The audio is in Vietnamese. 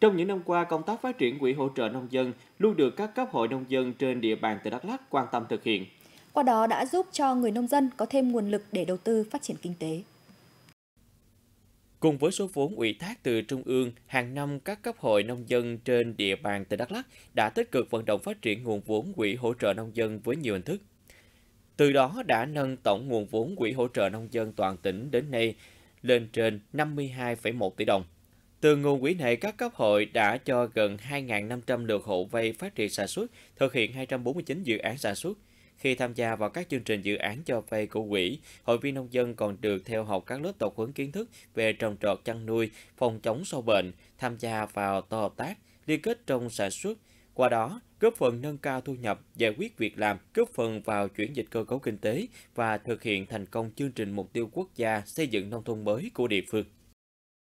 Trong những năm qua, công tác phát triển quỹ hỗ trợ nông dân luôn được các cấp hội nông dân trên địa bàn tỉnh Đắk Lắk quan tâm thực hiện. Qua đó đã giúp cho người nông dân có thêm nguồn lực để đầu tư phát triển kinh tế. Cùng với số vốn ủy thác từ Trung ương, hàng năm các cấp hội nông dân trên địa bàn tỉnh Đắk Lắk đã tích cực vận động phát triển nguồn vốn quỹ hỗ trợ nông dân với nhiều hình thức. Từ đó đã nâng tổng nguồn vốn quỹ hỗ trợ nông dân toàn tỉnh đến nay lên trên 52,1 tỷ đồng. Từ nguồn quỹ này, các cấp hội đã cho gần 2.500 lượt hộ vay phát triển sản xuất, thực hiện 249 dự án sản xuất. Khi tham gia vào các chương trình dự án cho vay của quỹ, hội viên nông dân còn được theo học các lớp tập huấn kiến thức về trồng trọt chăn nuôi, phòng chống sâu bệnh, tham gia vào tổ hợp tác, liên kết trong sản xuất, qua đó góp phần nâng cao thu nhập, giải quyết việc làm, góp phần vào chuyển dịch cơ cấu kinh tế và thực hiện thành công chương trình mục tiêu quốc gia xây dựng nông thôn mới của địa phương.